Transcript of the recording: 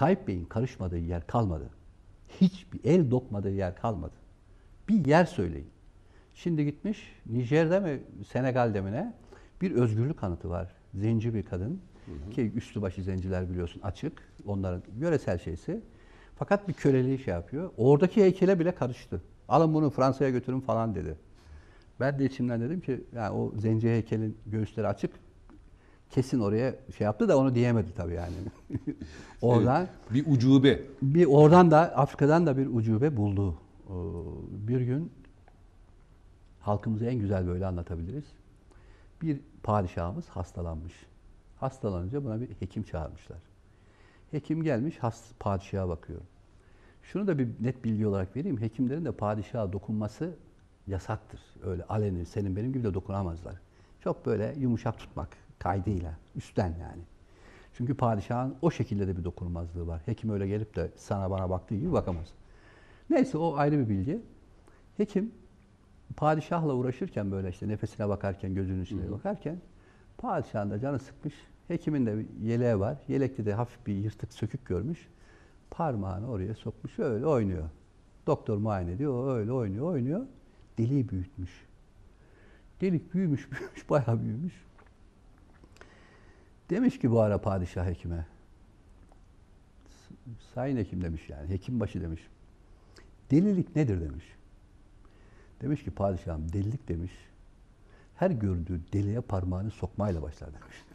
Tayyip Bey'in karışmadığı yer kalmadı. Hiçbir el dokmadığı yer kalmadı. Bir yer söyleyin. Şimdi gitmiş Nijer'de mi Senegal'de mi ne bir özgürlük kanıtı var. Zenci bir kadın hı hı. ki üstü başı zenciler biliyorsun açık onların yöresel şeysi. Fakat bir köleliği şey yapıyor. Oradaki heykele bile karıştı. Alın bunu Fransa'ya götürün falan dedi. Ben de içimden dedim ki yani o zenci heykelin göğüsleri açık kesin oraya şey yaptı da onu diyemedi tabii yani. oradan evet, bir ucube. Bir oradan da Afrika'dan da bir ucube buldu. Ee, bir gün halkımızı en güzel böyle anlatabiliriz. Bir padişahımız hastalanmış. Hastalanınca buna bir hekim çağırmışlar. Hekim gelmiş, has, padişaha bakıyor. Şunu da bir net bilgi olarak vereyim. Hekimlerin de padişaha dokunması yasaktır. Öyle aleni, senin benim gibi de dokunamazlar. Çok böyle yumuşak tutmak kaydıyla, üstten yani. Çünkü padişahın o şekilde de bir dokunulmazlığı var. Hekim öyle gelip de sana bana baktığı gibi bakamaz. Neyse o ayrı bir bilgi. Hekim padişahla uğraşırken böyle işte nefesine bakarken, gözünün içine bakarken padişahın da canı sıkmış. Hekimin de yeleği var. Yelekte de hafif bir yırtık sökük görmüş. Parmağını oraya sokmuş. Öyle oynuyor. Doktor muayene ediyor. öyle oynuyor, oynuyor. Deliği büyütmüş. Delik büyümüş, büyümüş, bayağı büyümüş. Demiş ki bu ara padişah hekime. Sayın hekim demiş yani. Hekim başı demiş. Delilik nedir demiş. Demiş ki padişahım delilik demiş. Her gördüğü deliğe parmağını sokmayla başlar demiş.